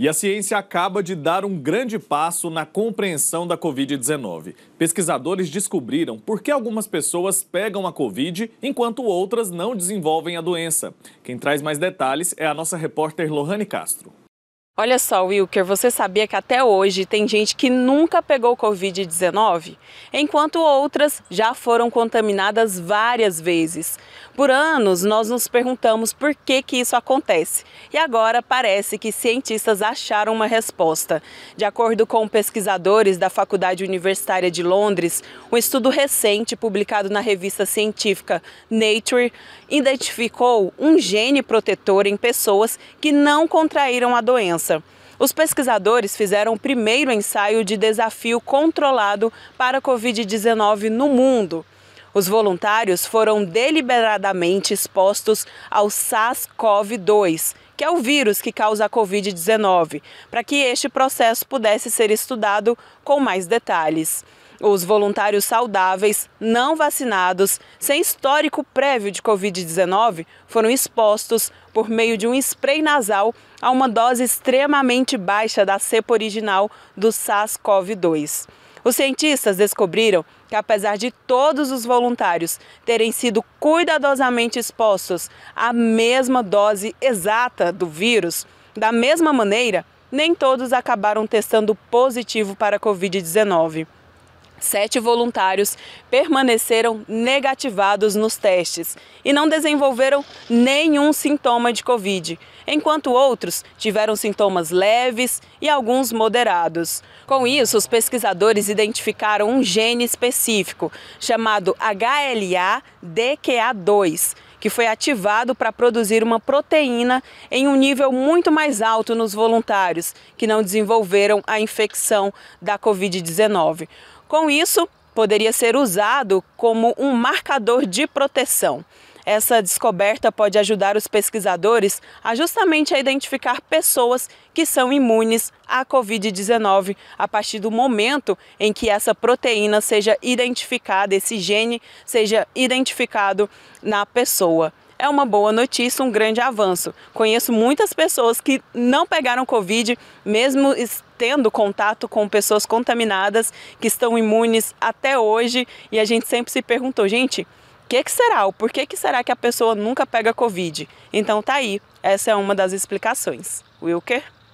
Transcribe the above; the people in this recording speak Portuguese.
E a ciência acaba de dar um grande passo na compreensão da Covid-19. Pesquisadores descobriram por que algumas pessoas pegam a Covid enquanto outras não desenvolvem a doença. Quem traz mais detalhes é a nossa repórter Lohane Castro. Olha só, Wilker, você sabia que até hoje tem gente que nunca pegou Covid-19? Enquanto outras já foram contaminadas várias vezes. Por anos, nós nos perguntamos por que, que isso acontece. E agora parece que cientistas acharam uma resposta. De acordo com pesquisadores da Faculdade Universitária de Londres, um estudo recente publicado na revista científica Nature identificou um gene protetor em pessoas que não contraíram a doença. Os pesquisadores fizeram o primeiro ensaio de desafio controlado para a Covid-19 no mundo. Os voluntários foram deliberadamente expostos ao SARS-CoV-2, que é o vírus que causa a Covid-19, para que este processo pudesse ser estudado com mais detalhes. Os voluntários saudáveis, não vacinados, sem histórico prévio de Covid-19, foram expostos por meio de um spray nasal a uma dose extremamente baixa da cepa original do SARS-CoV-2. Os cientistas descobriram que, apesar de todos os voluntários terem sido cuidadosamente expostos à mesma dose exata do vírus, da mesma maneira, nem todos acabaram testando positivo para Covid-19. Sete voluntários permaneceram negativados nos testes e não desenvolveram nenhum sintoma de Covid, enquanto outros tiveram sintomas leves e alguns moderados. Com isso, os pesquisadores identificaram um gene específico chamado HLA-DQA2 que foi ativado para produzir uma proteína em um nível muito mais alto nos voluntários que não desenvolveram a infecção da Covid-19. Com isso, poderia ser usado como um marcador de proteção. Essa descoberta pode ajudar os pesquisadores a justamente a identificar pessoas que são imunes à Covid-19 a partir do momento em que essa proteína seja identificada, esse gene seja identificado na pessoa é uma boa notícia, um grande avanço. Conheço muitas pessoas que não pegaram Covid, mesmo tendo contato com pessoas contaminadas, que estão imunes até hoje, e a gente sempre se perguntou, gente que, que será? O porquê que será que a pessoa nunca pega Covid? Então tá aí, essa é uma das explicações. Wilker?